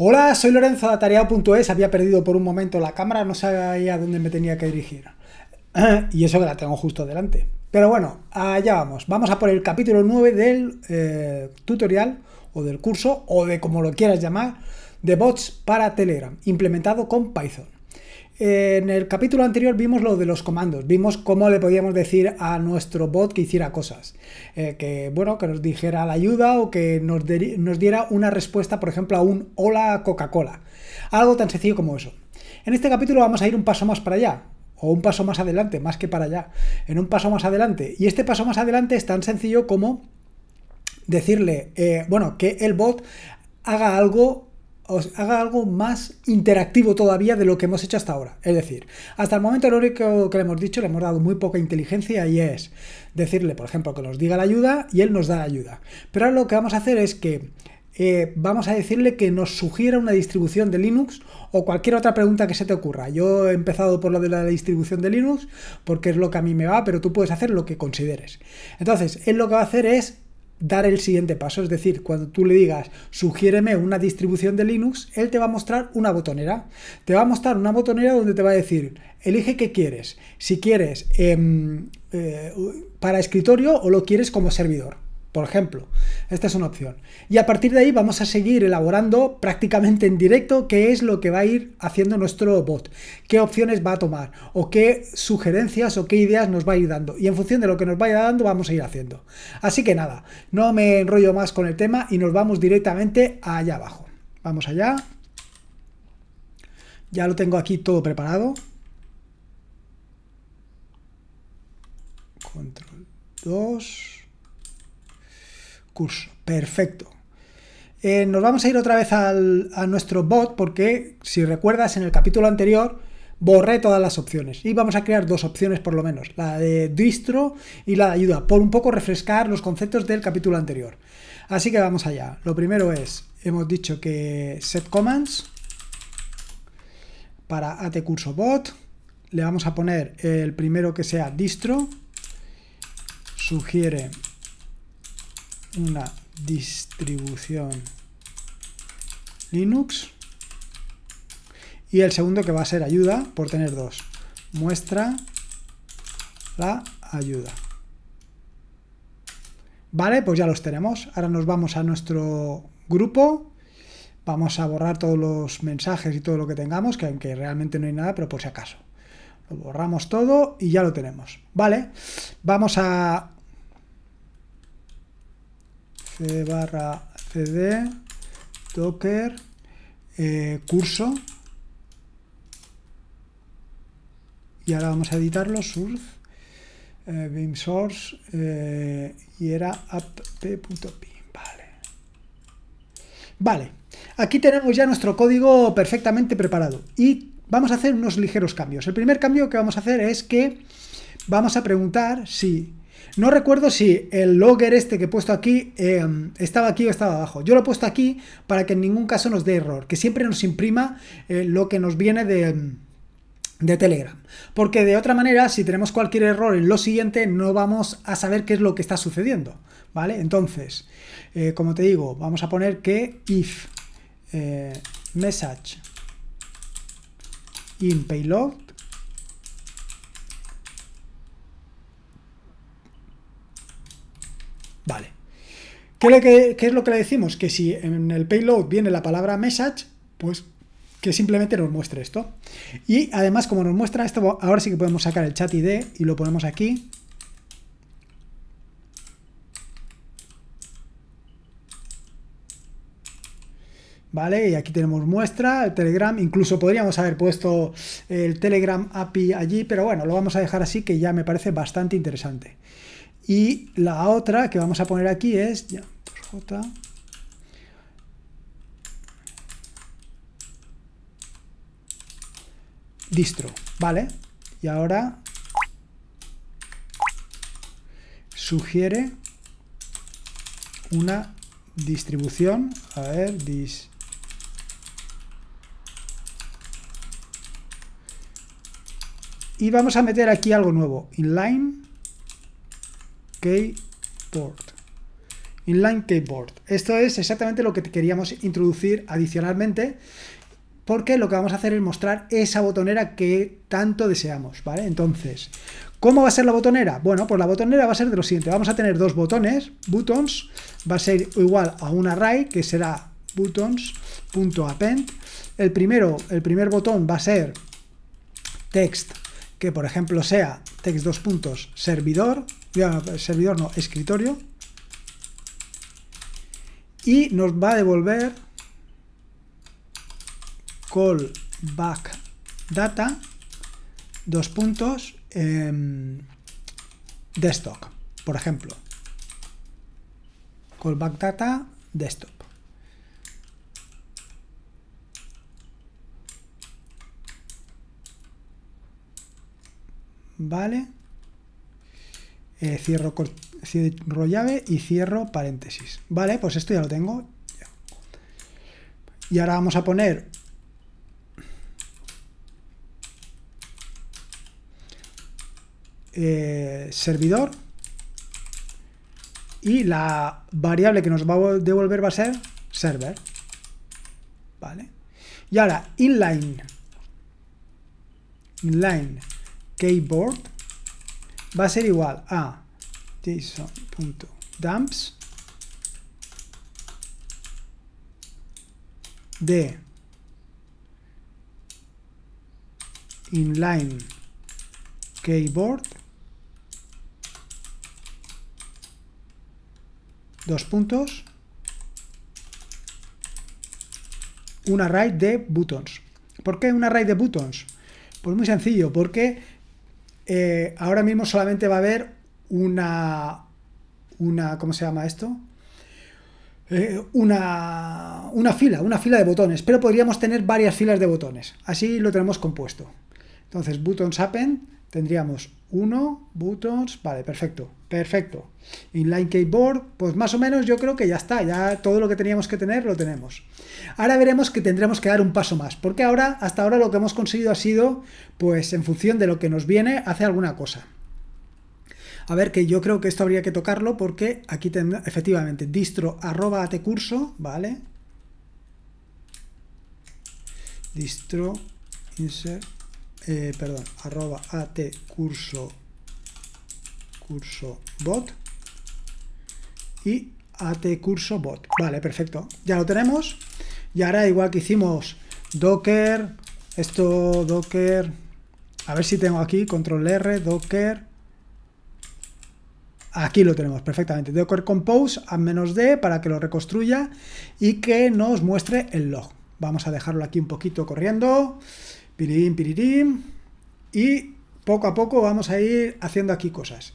Hola, soy Lorenzo de Atareado.es. Había perdido por un momento la cámara, no sabía a dónde me tenía que dirigir. Y eso que la tengo justo delante. Pero bueno, allá vamos. Vamos a por el capítulo 9 del eh, tutorial o del curso o de como lo quieras llamar de bots para Telegram, implementado con Python. En el capítulo anterior vimos lo de los comandos, vimos cómo le podíamos decir a nuestro bot que hiciera cosas, eh, que bueno, que nos dijera la ayuda o que nos, nos diera una respuesta, por ejemplo, a un hola Coca-Cola, algo tan sencillo como eso. En este capítulo vamos a ir un paso más para allá, o un paso más adelante, más que para allá, en un paso más adelante. Y este paso más adelante es tan sencillo como decirle, eh, bueno, que el bot haga algo os haga algo más interactivo todavía de lo que hemos hecho hasta ahora. Es decir, hasta el momento lo único que le hemos dicho, le hemos dado muy poca inteligencia y es decirle, por ejemplo, que nos diga la ayuda y él nos da la ayuda. Pero ahora lo que vamos a hacer es que eh, vamos a decirle que nos sugiera una distribución de Linux o cualquier otra pregunta que se te ocurra. Yo he empezado por lo de la distribución de Linux porque es lo que a mí me va, pero tú puedes hacer lo que consideres. Entonces, él lo que va a hacer es dar el siguiente paso. Es decir, cuando tú le digas, sugiéreme una distribución de Linux, él te va a mostrar una botonera. Te va a mostrar una botonera donde te va a decir, elige qué quieres. Si quieres em, eh, para escritorio o lo quieres como servidor por ejemplo. Esta es una opción. Y a partir de ahí vamos a seguir elaborando prácticamente en directo qué es lo que va a ir haciendo nuestro bot, qué opciones va a tomar o qué sugerencias o qué ideas nos va a ir dando. Y en función de lo que nos vaya dando vamos a ir haciendo. Así que nada, no me enrollo más con el tema y nos vamos directamente allá abajo. Vamos allá. Ya lo tengo aquí todo preparado. Control 2. Perfecto. Eh, nos vamos a ir otra vez al, a nuestro bot porque, si recuerdas, en el capítulo anterior borré todas las opciones y vamos a crear dos opciones por lo menos, la de distro y la de ayuda, por un poco refrescar los conceptos del capítulo anterior. Así que vamos allá. Lo primero es, hemos dicho que set commands para AT curso bot, le vamos a poner el primero que sea distro, sugiere una distribución Linux. Y el segundo que va a ser ayuda por tener dos. Muestra la ayuda. Vale, pues ya los tenemos. Ahora nos vamos a nuestro grupo. Vamos a borrar todos los mensajes y todo lo que tengamos, que aunque realmente no hay nada, pero por si acaso. Lo borramos todo y ya lo tenemos. Vale, vamos a barra cd docker eh, curso y ahora vamos a editarlo surf eh, beam source eh, y era app.py vale vale aquí tenemos ya nuestro código perfectamente preparado y vamos a hacer unos ligeros cambios el primer cambio que vamos a hacer es que vamos a preguntar si no recuerdo si el logger este que he puesto aquí em, estaba aquí o estaba abajo. Yo lo he puesto aquí para que en ningún caso nos dé error, que siempre nos imprima eh, lo que nos viene em, de Telegram. Porque de otra manera, si tenemos cualquier error en lo siguiente, no vamos a saber qué es lo que está sucediendo. ¿Vale? Entonces, eh, como te digo, vamos a poner que if eh, message in payload Vale. ¿Qué, es lo que le decimos? Que si en el payload viene la palabra message, pues que simplemente nos muestre esto. Y además, como nos muestra esto, ahora sí que podemos sacar el chat ID y lo ponemos aquí. ¿Vale? Y aquí tenemos muestra, el Telegram, incluso podríamos haber puesto el Telegram API allí, pero bueno, lo vamos a dejar así que ya me parece bastante interesante. Y la otra que vamos a poner aquí es ya, J. Distro, ¿vale? Y ahora sugiere una distribución. A ver, dis. Y vamos a meter aquí algo nuevo. Inline. Keyboard. Inline Keyboard. Esto es exactamente lo que queríamos introducir adicionalmente porque lo que vamos a hacer es mostrar esa botonera que tanto deseamos, ¿vale? Entonces, ¿cómo va a ser la botonera? Bueno, pues la botonera va a ser de lo siguiente, vamos a tener dos botones, buttons, va a ser igual a un array que será buttons.append, el primero, el primer botón va a ser text, que por ejemplo sea text dos puntos servidor, ya, servidor no, escritorio. Y nos va a devolver callback data, dos puntos, eh, desktop, por ejemplo. Callback data, desktop. Vale. Eh, cierro, llave y cierro paréntesis. Vale, pues esto ya lo tengo. Y ahora vamos a poner eh, servidor y la variable que nos va a devolver va a ser server. Vale. Y ahora inline inline keyboard va a ser igual a json.dumps de inline keyboard dos puntos un array de buttons ¿por qué un array de buttons? pues muy sencillo porque eh, ahora mismo solamente va a haber una, una ¿cómo se llama esto? Eh, una, una fila, una fila de botones, pero podríamos tener varias filas de botones. Así lo tenemos compuesto. Entonces, buttons happen, tendríamos uno, buttons, vale, perfecto. Perfecto. Inline Keyboard, pues más o menos yo creo que ya está, ya todo lo que teníamos que tener lo tenemos. Ahora veremos que tendremos que dar un paso más, porque ahora, hasta ahora lo que hemos conseguido ha sido, pues en función de lo que nos viene, hace alguna cosa. A ver, que yo creo que esto habría que tocarlo porque aquí efectivamente, distro arroba at curso, ¿vale? Distro insert, eh, perdón, arroba at curso bot y at curso bot. Vale, perfecto. Ya lo tenemos. Y ahora igual que hicimos docker, esto docker, a ver si tengo aquí control R, docker. Aquí lo tenemos perfectamente. Docker compose a menos D para que lo reconstruya y que nos muestre el log. Vamos a dejarlo aquí un poquito corriendo. Piririm, piririm. Y poco a poco vamos a ir haciendo aquí cosas.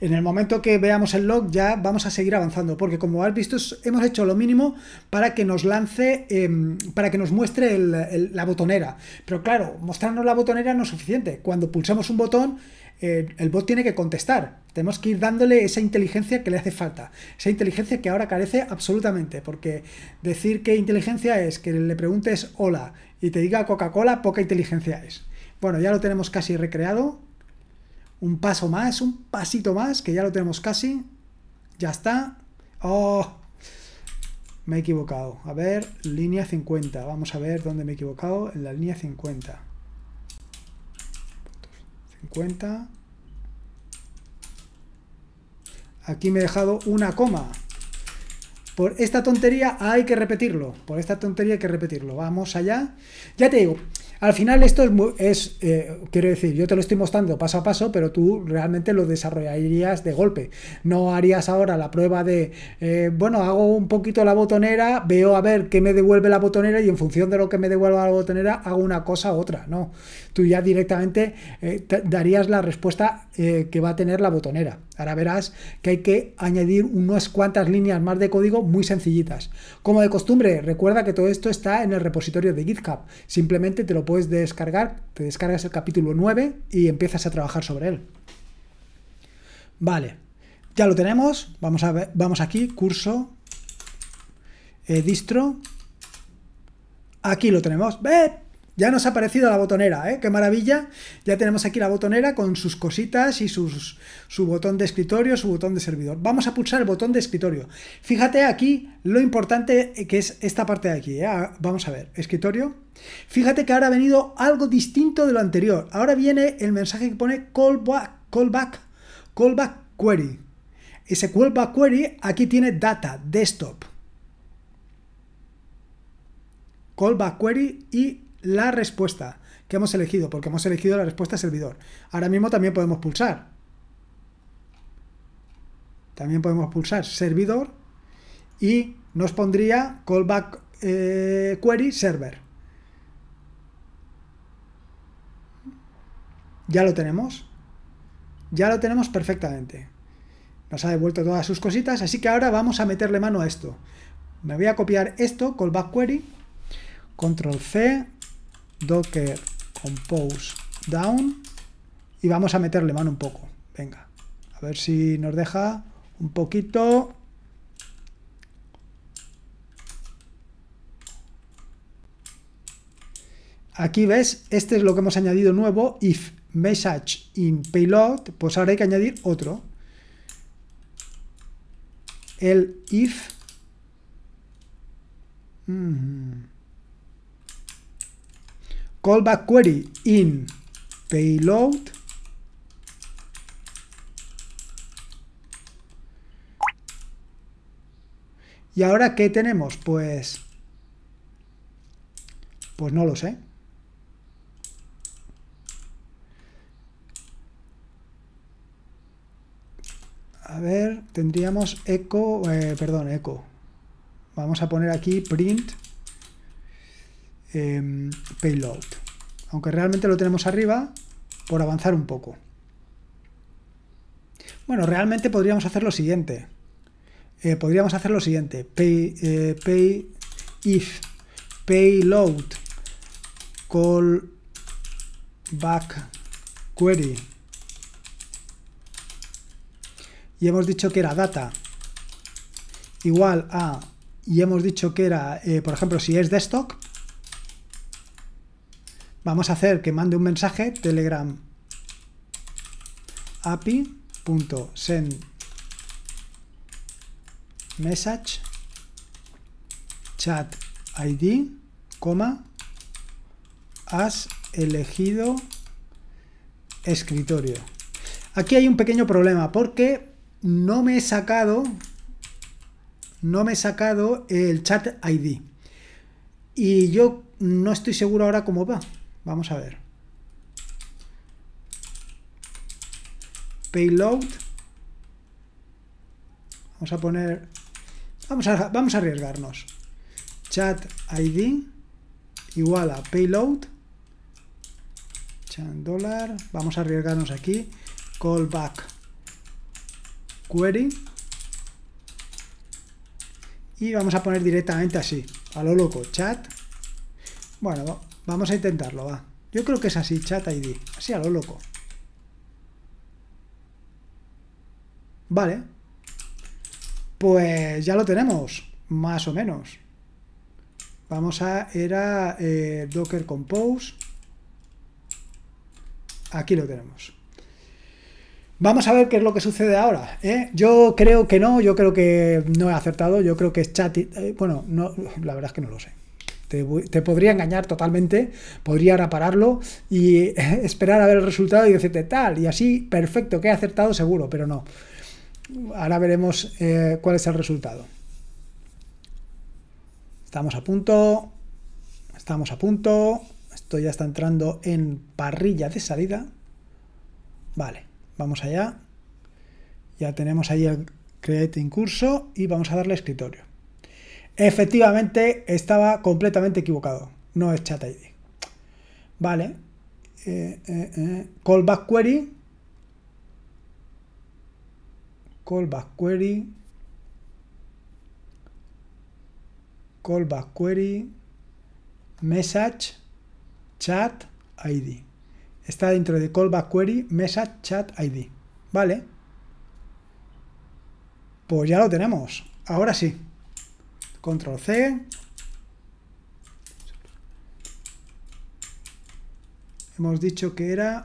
En el momento que veamos el log ya vamos a seguir avanzando, porque como has visto hemos hecho lo mínimo para que nos lance, em, para que nos muestre la botonera. Pero claro, mostrarnos la botonera no es suficiente. Cuando pulsamos un botón, eh, el bot tiene que contestar. Tenemos que ir dándole esa inteligencia que le hace falta. Esa inteligencia que ahora carece absolutamente, porque decir qué inteligencia es que le preguntes hola y te diga Coca-Cola, poca inteligencia es. Bueno, ya lo tenemos casi recreado. Un paso más, un pasito más, que ya lo tenemos casi. Ya está. ¡Oh! Me he equivocado. A ver, línea 50. Vamos a ver dónde me he equivocado. En la línea 50. 50. Aquí me he dejado una coma. Por esta tontería hay que repetirlo. Por esta tontería hay que repetirlo. Vamos allá. Ya te digo, al final esto es, es eh, quiero decir, yo te lo estoy mostrando paso a paso, pero tú realmente lo desarrollarías de golpe. No harías ahora la prueba de, eh, bueno, hago un poquito la botonera, veo a ver qué me devuelve la botonera y en función de lo que me devuelva la botonera hago una cosa u otra. No, tú ya directamente eh, darías la respuesta que va a tener la botonera. Ahora verás que hay que añadir unas cuantas líneas más de código muy sencillitas. Como de costumbre, recuerda que todo esto está en el repositorio de GitHub. Simplemente te lo puedes descargar, te descargas el capítulo 9 y empiezas a trabajar sobre él. Vale, ya lo tenemos. Vamos, a ver, vamos aquí, curso, eh, distro. Aquí lo tenemos. ¡Ve! ¡Eh! Ya nos ha aparecido la botonera, ¿eh? ¡Qué maravilla! Ya tenemos aquí la botonera con sus cositas y sus, su botón de escritorio, su botón de servidor. Vamos a pulsar el botón de escritorio. Fíjate aquí lo importante que es esta parte de aquí. ¿eh? Ah, vamos a ver, escritorio. Fíjate que ahora ha venido algo distinto de lo anterior. Ahora viene el mensaje que pone callback, callback, callback query. Ese callback query aquí tiene data, desktop. Callback query y la respuesta que hemos elegido, porque hemos elegido la respuesta servidor. Ahora mismo también podemos pulsar. También podemos pulsar servidor y nos pondría callback eh, query server. Ya lo tenemos. Ya lo tenemos perfectamente. Nos ha devuelto todas sus cositas, así que ahora vamos a meterle mano a esto. Me voy a copiar esto, callback query, control C, docker compose down y vamos a meterle mano un poco. Venga, a ver si nos deja un poquito. Aquí ves, este es lo que hemos añadido nuevo, if message in payload, pues ahora hay que añadir otro. El if... Mm, callback query in payload y ahora qué tenemos pues pues no lo sé a ver tendríamos echo... Eh, perdón echo. vamos a poner aquí print Em, payload. Aunque realmente lo tenemos arriba por avanzar un poco. Bueno, realmente podríamos hacer lo siguiente. Eh, podríamos hacer lo siguiente. Eh, pay, if payload call back query. Y hemos dicho que era data igual a, y hemos dicho que era, eh, por ejemplo, si es desktop, Vamos a hacer que mande un mensaje telegram api.send message chat id, coma, has elegido escritorio. Aquí hay un pequeño problema porque no me he sacado no me he sacado el chat ID. Y yo no estoy seguro ahora cómo va. Vamos a ver. Payload. Vamos a poner... Vamos a, vamos a arriesgarnos. Chat ID igual a payload. Chat dólar. Vamos a arriesgarnos aquí. Callback query. Y vamos a poner directamente así. A lo loco. Chat. Bueno, Vamos a intentarlo, va. Yo creo que es así, chat ID. Así a lo loco. Vale. Pues ya lo tenemos, más o menos. Vamos a... Era eh, Docker Compose. Aquí lo tenemos. Vamos a ver qué es lo que sucede ahora. ¿eh? Yo creo que no, yo creo que no he acertado, yo creo que es chat... Eh, bueno, la verdad es que no lo sé. Te, podría engañar totalmente, podría ahora pararlo y eh, esperar a ver el resultado y decirte tal, y así, perfecto, que he acertado seguro, pero no. Ahora veremos eh, cuál es el resultado. Estamos a punto, estamos a punto, esto ya está entrando en parrilla de salida. Vale, vamos allá. Ya tenemos ahí el create curso y vamos a darle escritorio. Efectivamente, estaba completamente equivocado. No es chat ID. Vale. Eh, eh, eh. Callback query. Callback query. Callback query. Message. Chat ID. Está dentro de callback query. Message chat ID. Vale. Pues ya lo tenemos. Ahora sí. Control C. Hemos dicho que era...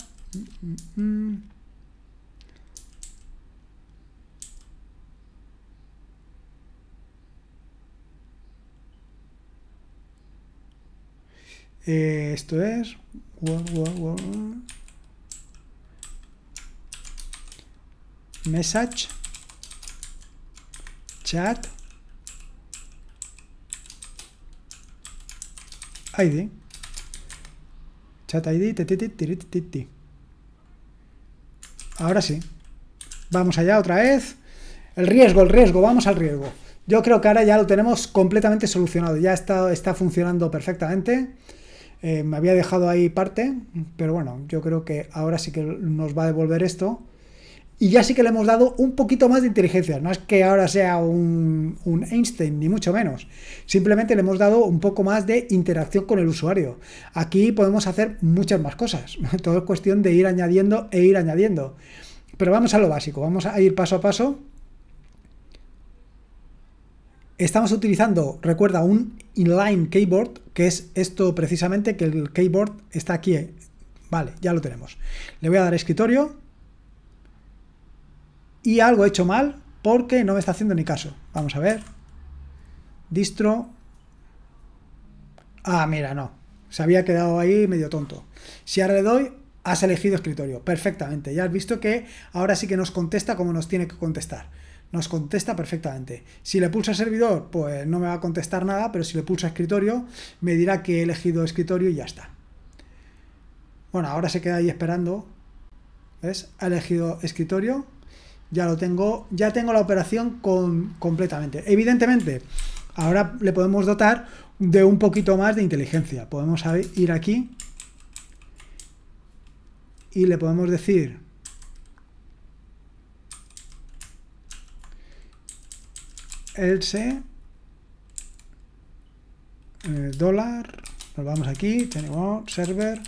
Eh, esto es... Message. Chat. ID, chat ID, Ahora sí. Vamos allá otra vez. El riesgo, el riesgo, vamos al riesgo. Yo creo que ahora ya lo tenemos completamente solucionado. Ya está, está funcionando perfectamente. Eh, me había dejado ahí parte, pero bueno, yo creo que ahora sí que nos va a devolver esto y ya sí que le hemos dado un poquito más de inteligencia. No es que ahora sea un, un, Einstein, ni mucho menos. Simplemente le hemos dado un poco más de interacción con el usuario. Aquí podemos hacer muchas más cosas. Todo es cuestión de ir añadiendo e ir añadiendo. Pero vamos a lo básico, vamos a ir paso a paso. Estamos utilizando, recuerda, un inline keyboard, que es esto precisamente, que el keyboard está aquí. Vale, ya lo tenemos. Le voy a dar escritorio y algo he hecho mal porque no me está haciendo ni caso. Vamos a ver. Distro. Ah, mira, no. Se había quedado ahí medio tonto. Si ahora le doy, has elegido escritorio. Perfectamente. Ya has visto que ahora sí que nos contesta como nos tiene que contestar. Nos contesta perfectamente. Si le pulsa servidor, pues no me va a contestar nada, pero si le pulsa escritorio, me dirá que he elegido escritorio y ya está. Bueno, ahora se queda ahí esperando. ¿Ves? Ha elegido escritorio ya lo tengo, ya tengo la operación completamente. Evidentemente, ahora le podemos dotar de un poquito más de inteligencia. Podemos ir aquí y le podemos decir else eh, dólar nos vamos aquí tenemos server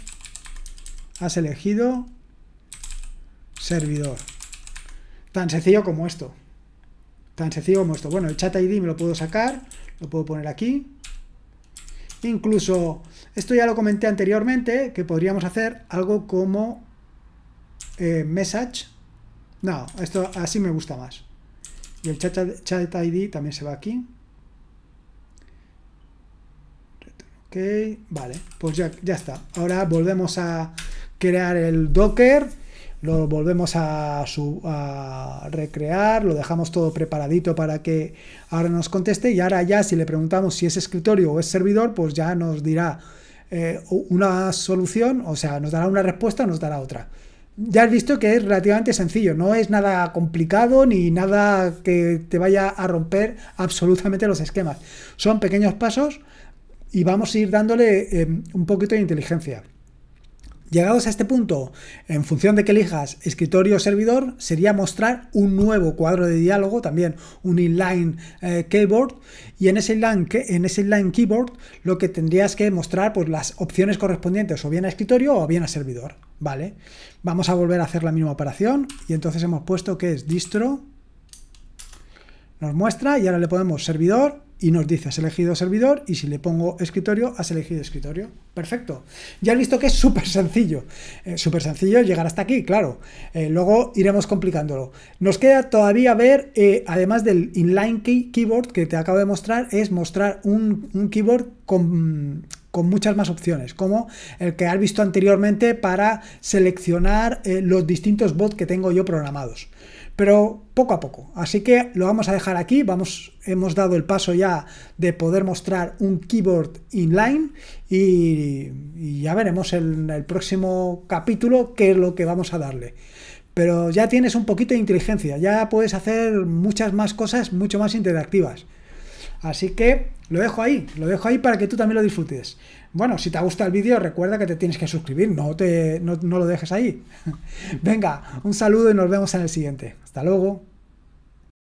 has elegido servidor Tan sencillo como esto. Tan sencillo como esto. Bueno, el chat ID me lo puedo sacar, lo puedo poner aquí. Incluso, esto ya lo comenté anteriormente, que podríamos hacer algo como eh, message. No, esto así me gusta más. Y el chat, chat ID también se va aquí. Ok, vale, pues ya, ya está. Ahora volvemos a crear el Docker lo volvemos a, recrear, lo dejamos todo preparadito para que ahora nos conteste y ahora ya si le preguntamos si es escritorio o es servidor, pues ya nos dirá eh, una solución, o sea, nos dará una respuesta o nos dará otra. Ya has visto que es relativamente sencillo, no es nada complicado ni nada que te vaya a romper absolutamente los esquemas. Son pequeños pasos y vamos a ir dándole eh, un poquito de inteligencia. Llegados a este punto, en función de que elijas escritorio o servidor, sería mostrar un nuevo cuadro de diálogo, también un inline eh, keyboard, y en ese inline, en ese keyboard lo que tendrías que mostrar pues, las opciones correspondientes o bien a escritorio o bien a servidor. Vale, vamos a volver a hacer la misma operación y entonces hemos puesto que es distro, nos muestra y ahora le ponemos servidor y nos dice has elegido servidor y si le pongo escritorio, has elegido escritorio. Perfecto. Ya has visto que es súper sencillo. Eh, súper sencillo llegar hasta aquí, claro. Eh, luego iremos complicándolo. Nos queda todavía ver, eh, además del inline keyboard que te acabo de mostrar, es mostrar un, keyboard con con muchas más opciones, como el que has visto anteriormente para seleccionar los distintos bots que tengo yo programados pero poco a poco. Así que lo vamos a dejar aquí, vamos, hemos dado el paso ya de poder mostrar un keyboard inline y, y ya veremos en el próximo capítulo qué es lo que vamos a darle pero ya tienes un poquito de inteligencia, ya puedes hacer muchas más cosas mucho más interactivas. Así que lo dejo ahí, lo dejo ahí para que tú también lo disfrutes. Bueno, si te gusta el vídeo, recuerda que te tienes que suscribir, no, te, no lo dejes ahí. Venga, un saludo y nos vemos en el siguiente. Hasta luego.